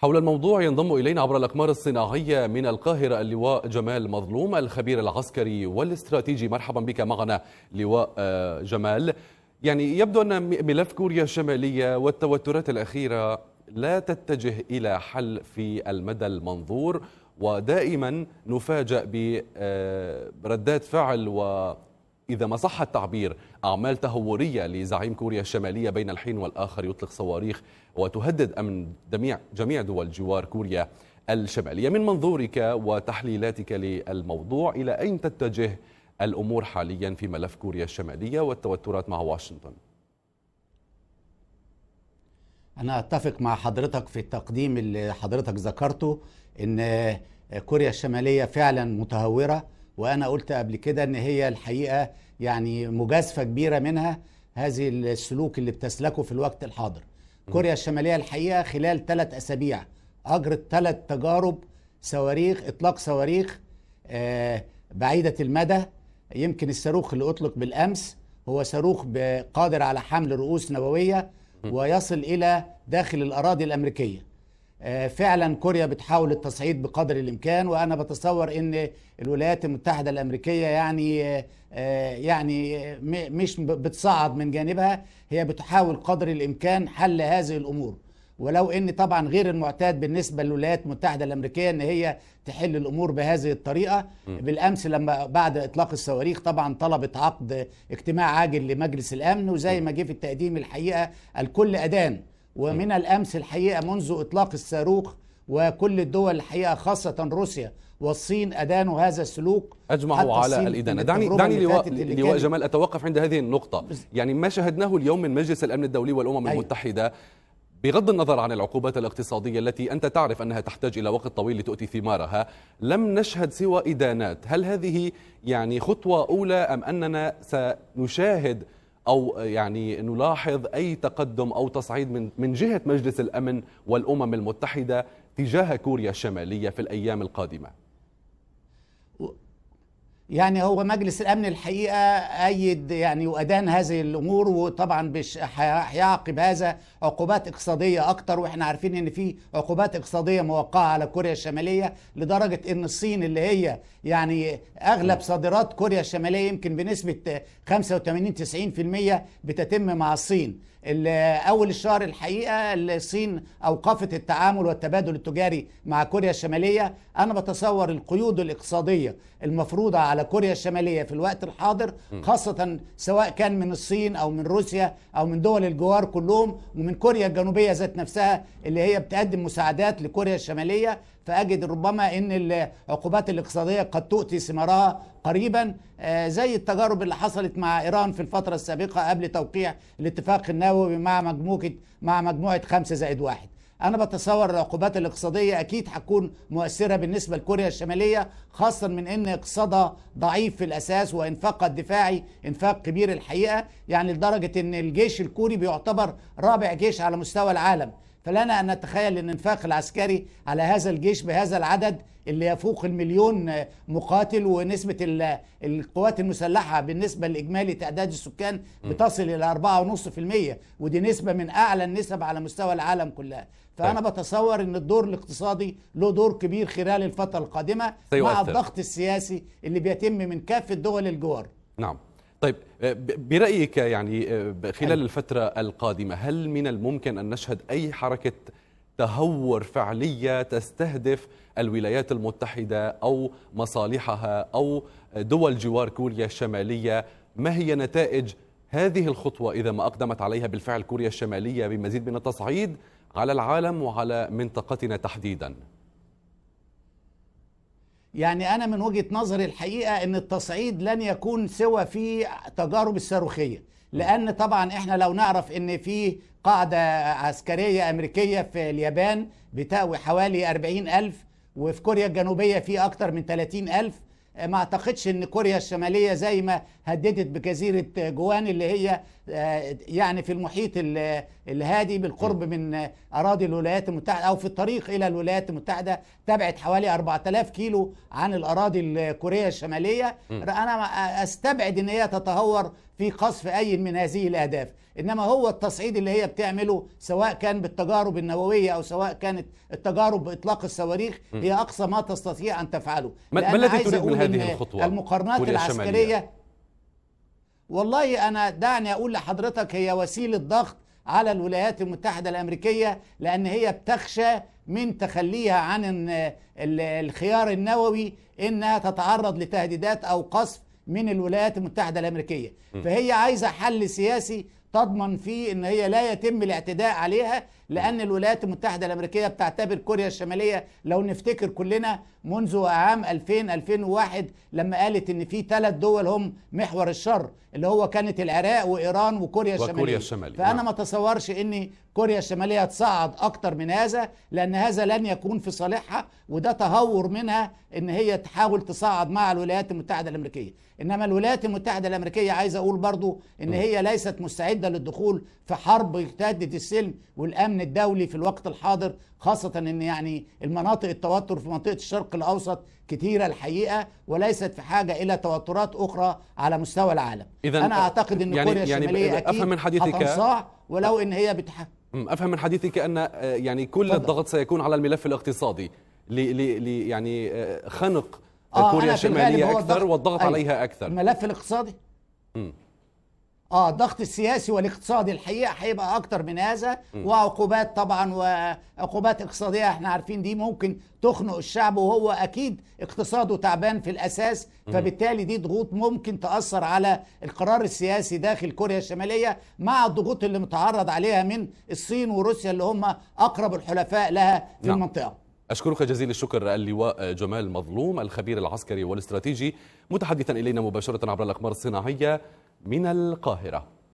حول الموضوع ينضم إلينا عبر الأقمار الصناعية من القاهرة اللواء جمال مظلوم الخبير العسكري والاستراتيجي مرحبا بك معنا لواء آه، جمال يعني يبدو أن ملف كوريا الشمالية والتوترات الأخيرة لا تتجه إلى حل في المدى المنظور ودائما نفاجأ بردات آه، فعل وإذا ما صح التعبير أعمال تهورية لزعيم كوريا الشمالية بين الحين والآخر يطلق صواريخ وتهدد أمن جميع دول جوار كوريا الشمالية من منظورك وتحليلاتك للموضوع إلى أين تتجه الأمور حاليا في ملف كوريا الشمالية والتوترات مع واشنطن أنا أتفق مع حضرتك في التقديم اللي حضرتك ذكرته أن كوريا الشمالية فعلا متهورة وانا قلت قبل كده ان هي الحقيقه يعني مجازفه كبيره منها هذه السلوك اللي بتسلكه في الوقت الحاضر كوريا الشماليه الحقيقه خلال ثلاث اسابيع اجرت ثلاث تجارب صواريخ اطلاق صواريخ آه، بعيده المدى يمكن الصاروخ اللي اطلق بالامس هو صاروخ قادر على حمل رؤوس نوويه ويصل الى داخل الاراضي الامريكيه آه، فعلا كوريا بتحاول التصعيد بقدر الامكان وانا بتصور ان الولايات المتحده الامريكيه يعني آه، يعني مش بتصعد من جانبها هي بتحاول قدر الامكان حل هذه الامور ولو ان طبعا غير المعتاد بالنسبه للولايات المتحده الامريكيه ان هي تحل الامور بهذه الطريقه م. بالامس لما بعد اطلاق الصواريخ طبعا طلبت عقد اجتماع عاجل لمجلس الامن وزي ما جه في التقديم الحقيقه الكل ادان ومن الامس الحقيقه منذ اطلاق الصاروخ وكل الدول الحقيقه خاصه روسيا والصين ادانوا هذا السلوك اجمعوا على الادانه دعني دعني لواء لواء جمال اتوقف عند هذه النقطه يعني ما شاهدناه اليوم من مجلس الامن الدولي والامم أيوه. المتحده بغض النظر عن العقوبات الاقتصادية التي أنت تعرف أنها تحتاج إلى وقت طويل لتؤتي ثمارها لم نشهد سوى إدانات هل هذه يعني خطوة أولى أم أننا سنشاهد او يعني نلاحظ اي تقدم او تصعيد من من جهه مجلس الامن والامم المتحده تجاه كوريا الشماليه في الايام القادمه يعني هو مجلس الامن الحقيقه ايد يعني وادان هذه الامور وطبعا بش هيعاقب هذا عقوبات اقتصاديه اكتر واحنا عارفين ان في عقوبات اقتصاديه موقعه على كوريا الشماليه لدرجه ان الصين اللي هي يعني اغلب صادرات كوريا الشماليه يمكن بنسبه 85 90% بتتم مع الصين اول الشهر الحقيقه الصين اوقفت التعامل والتبادل التجاري مع كوريا الشماليه انا بتصور القيود الاقتصاديه المفروضه على على كوريا الشمالية في الوقت الحاضر خاصة سواء كان من الصين أو من روسيا أو من دول الجوار كلهم ومن كوريا الجنوبية ذات نفسها اللي هي بتقدم مساعدات لكوريا الشمالية فأجد ربما أن العقوبات الاقتصادية قد تؤتي ثمارها قريبا آه، زي التجارب اللي حصلت مع إيران في الفترة السابقة قبل توقيع الاتفاق النووي مع مجموعة مع مجموعة خمسة زائد واحد انا بتصور العقوبات الاقتصاديه اكيد هتكون مؤثره بالنسبه لكوريا الشماليه خاصه من ان اقتصادها ضعيف في الاساس وانفاقها الدفاعي انفاق كبير الحقيقه يعني لدرجه ان الجيش الكوري بيعتبر رابع جيش على مستوى العالم فلنا أن نتخيل أن الإنفاق العسكري على هذا الجيش بهذا العدد اللي يفوق المليون مقاتل ونسبة القوات المسلحة بالنسبة لإجمالي تعداد السكان بتصل إلى 4.5% ودي نسبة من أعلى النسب على مستوى العالم كلها فأنا طيب. بتصور أن الدور الاقتصادي له دور كبير خلال الفترة القادمة طيب مع الضغط السياسي اللي بيتم من كافة دول الجوار نعم طيب آه، برأيك يعني آه، خلال أيوة. الفترة القادمة هل من الممكن أن نشهد أي حركة تهور فعلية تستهدف الولايات المتحدة أو مصالحها أو دول جوار كوريا الشمالية ما هي نتائج هذه الخطوة إذا ما أقدمت عليها بالفعل كوريا الشمالية بمزيد من التصعيد على العالم وعلى منطقتنا تحديداً يعني أنا من وجهة نظري الحقيقة أن التصعيد لن يكون سوى في تجارب الصاروخية لأن طبعا إحنا لو نعرف أن في قاعدة عسكرية أمريكية في اليابان بتاوي حوالي 40 ألف وفي كوريا الجنوبية في أكتر من 30 ألف ما اعتقدش ان كوريا الشماليه زي ما هددت بجزيره جوان اللي هي آه، يعني في المحيط الهادي بالقرب من اراضي الولايات المتحده او في الطريق الى الولايات المتحده تبعد حوالي 4000 كيلو عن الاراضي الكوريه الشماليه انا استبعد ان هي تتهور في قصف أي من هذه الأهداف إنما هو التصعيد اللي هي بتعمله سواء كان بالتجارب النووية أو سواء كانت التجارب بإطلاق الصواريخ هي أقصى ما تستطيع أن تفعله ما الذي تريد من هذه الخطوة؟ المقارنات العسكرية والله أنا دعني أقول لحضرتك هي وسيلة ضغط على الولايات المتحدة الأمريكية لأن هي بتخشى من تخليها عن الخيار النووي إنها تتعرض لتهديدات أو قصف من الولايات المتحدة الأمريكية فهي عايزة حل سياسي تضمن فيه أن هي لا يتم الاعتداء عليها لأن الولايات المتحدة الأمريكية بتعتبر كوريا الشمالية لو نفتكر كلنا منذ عام 2000 2001 لما قالت إن في ثلاث دول هم محور الشر اللي هو كانت العراق وإيران وكوريا الشمالية وكوريا الشمالية فأنا نعم. ما أتصورش إن كوريا الشمالية تصعد أكتر من هذا لأن هذا لن يكون في صالحها وده تهور منها إن هي تحاول تصعد مع الولايات المتحدة الأمريكية إنما الولايات المتحدة الأمريكية عايز أقول برضو إن نعم. هي ليست مستعدة للدخول في حرب تهدد السلم والأمن الامن الدولي في الوقت الحاضر خاصه ان يعني المناطق التوتر في منطقه الشرق الاوسط كثيره الحقيقه وليست في حاجه الى توترات اخرى على مستوى العالم إذن انا اعتقد ان يعني كوريا يعني الشماليه اكيد افهم من حديثك ولو ان هي بتحقق افهم من حديثك ان آه، يعني كل فضل. الضغط سيكون على الملف الاقتصادي ل... ل... ل... يعني آه، خنق آه كوريا الشماليه اكثر والضغط أيوه. عليها اكثر الملف الاقتصادي م. اه الضغط السياسي والاقتصادي الحقيقه هيبقى اكتر من هذا وعقوبات طبعا وعقوبات اقتصاديه احنا عارفين دي ممكن تخنق الشعب وهو اكيد اقتصاده تعبان في الاساس فبالتالي دي ضغوط ممكن تاثر على القرار السياسي داخل كوريا الشماليه مع الضغوط اللي متعرض عليها من الصين وروسيا اللي هم اقرب الحلفاء لها في نعم. المنطقه أشكرك جزيل الشكر اللواء جمال مظلوم الخبير العسكري والاستراتيجي متحدثا إلينا مباشرة عبر الأقمار الصناعية من القاهرة